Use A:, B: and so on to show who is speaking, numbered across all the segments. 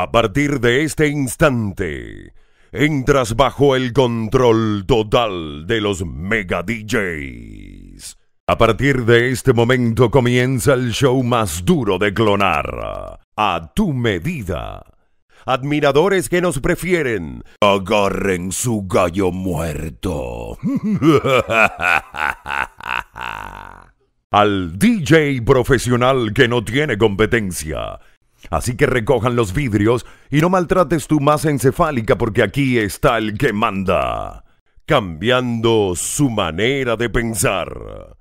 A: A partir de este instante, entras bajo el control total de los mega DJs. A partir de este momento comienza el show más duro de clonar. A tu medida. Admiradores que nos prefieren, agarren su gallo muerto. Al DJ profesional que no tiene competencia Así que recojan los vidrios y no maltrates tu masa encefálica porque aquí está el que manda. Cambiando su manera de pensar.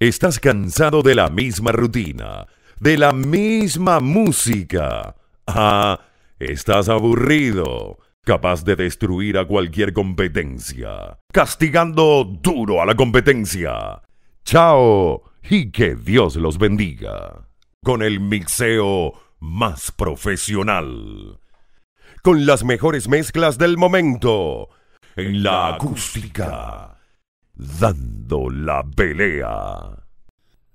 A: Estás cansado de la misma rutina, de la misma música. Ah, estás aburrido, capaz de destruir a cualquier competencia, castigando duro a la competencia. Chao y que Dios los bendiga. Con el mixeo más profesional. Con las mejores mezclas del momento. En la acústica. Dando la pelea.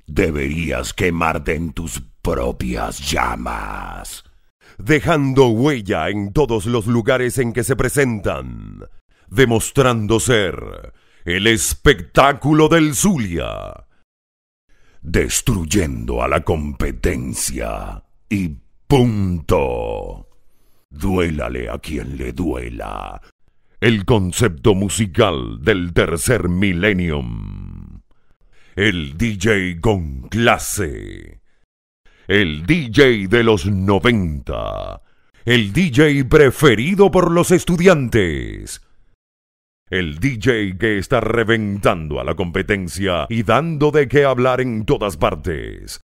A: Deberías quemarte en tus propias llamas. Dejando huella en todos los lugares en que se presentan. Demostrando ser el espectáculo del Zulia destruyendo a la competencia y Punto. Duélale a quien le duela. El concepto musical del tercer millennium. El DJ con clase. El DJ de los 90. El DJ preferido por los estudiantes. El DJ que está reventando a la competencia y dando de qué hablar en todas partes.